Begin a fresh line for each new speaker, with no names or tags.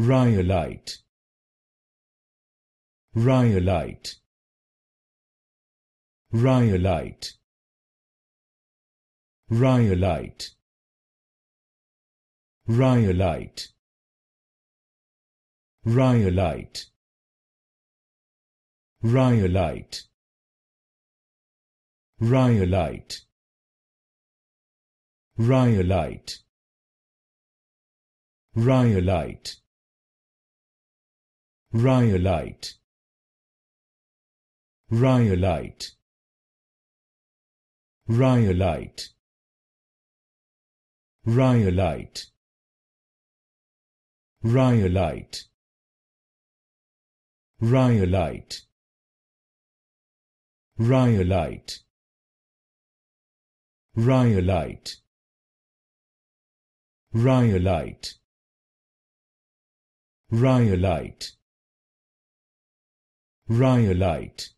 Rhyolite Rhyolite Rhyolite Rhyolite Rhyolite Rhyolite Rhyolite Rhyolite Rhyolite Rhyolite Rhyolite Rhyolite Rhyolite Rhyolite Rhyolite Rhyolite Rhyolite Rhyolite Rhyolite Rhyolite Rhyolite